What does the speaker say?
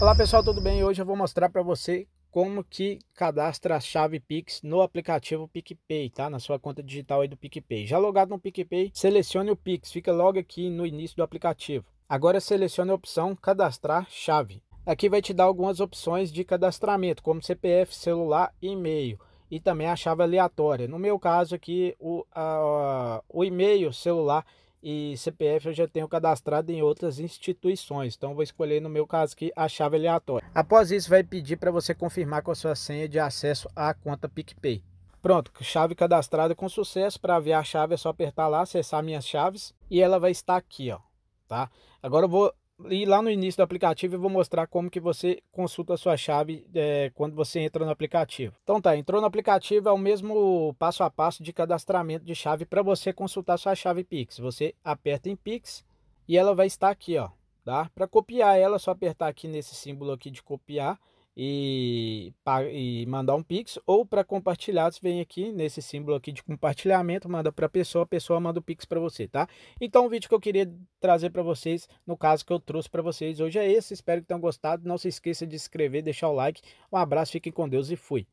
Olá pessoal, tudo bem? Hoje eu vou mostrar para você como que cadastra a chave Pix no aplicativo PicPay, tá? Na sua conta digital aí do PicPay. Já logado no PicPay, selecione o Pix, fica logo aqui no início do aplicativo. Agora selecione a opção cadastrar chave. Aqui vai te dar algumas opções de cadastramento, como CPF, celular e e-mail e também a chave aleatória. No meu caso aqui, o, o e-mail, celular e CPF eu já tenho cadastrado em outras instituições. Então vou escolher no meu caso aqui a chave aleatória. Após isso vai pedir para você confirmar com a sua senha de acesso à conta PicPay. Pronto, chave cadastrada com sucesso. Para ver a chave é só apertar lá, acessar minhas chaves e ela vai estar aqui, ó, tá? Agora eu vou e lá no início do aplicativo eu vou mostrar como que você consulta a sua chave é, quando você entra no aplicativo. Então tá, entrou no aplicativo, é o mesmo passo a passo de cadastramento de chave para você consultar sua chave Pix. Você aperta em Pix e ela vai estar aqui, ó. Tá? Para copiar ela, é só apertar aqui nesse símbolo aqui de copiar e, e mandar um pix ou para compartilhados vem aqui nesse símbolo aqui de compartilhamento manda para a pessoa a pessoa manda o pix para você tá então o vídeo que eu queria trazer para vocês no caso que eu trouxe para vocês hoje é esse espero que tenham gostado não se esqueça de se inscrever deixar o like um abraço fiquem com Deus e fui